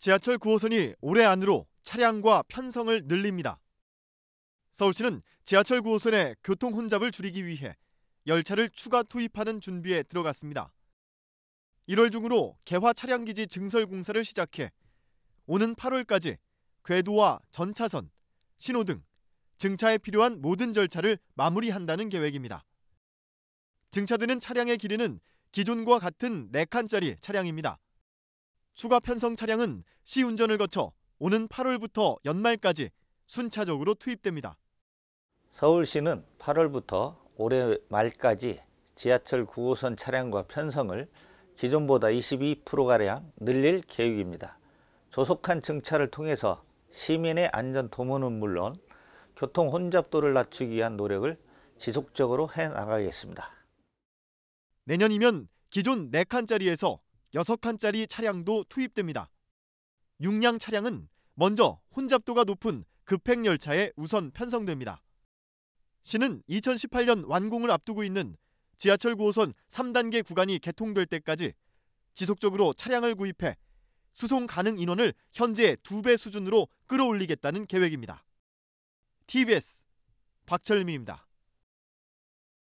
지하철 9호선이 올해 안으로 차량과 편성을 늘립니다. 서울시는 지하철 9호선의 교통 혼잡을 줄이기 위해 열차를 추가 투입하는 준비에 들어갔습니다. 1월 중으로 개화 차량 기지 증설 공사를 시작해 오는 8월까지 궤도와 전차선, 신호등, 증차에 필요한 모든 절차를 마무리한다는 계획입니다. 증차되는 차량의 길이는 기존과 같은 4칸짜리 차량입니다. 추가 편성 차량은 시운전을 거쳐 오는 8월부터 연말까지 순차적으로 투입됩니다. 서울시는 8월부터 올해 말까지 지하철 9호선 차량과 편성을 기존보다 22%가량 늘릴 계획입니다. 조속한 증차를 통해서 시민의 안전 도모는 물론 교통 혼잡도를 낮추기 위한 노력을 지속적으로 해나가겠습니다. 내년이면 기존 4칸짜리에서 6칸짜리 차량도 투입됩니다. 6량 차량은 먼저 혼잡도가 높은 급행열차에 우선 편성됩니다. 시는 2018년 완공을 앞두고 있는 지하철 9호선 3단계 구간이 개통될 때까지 지속적으로 차량을 구입해 수송 가능 인원을 현재 2배 수준으로 끌어올리겠다는 계획입니다. TBS 박철민입니다.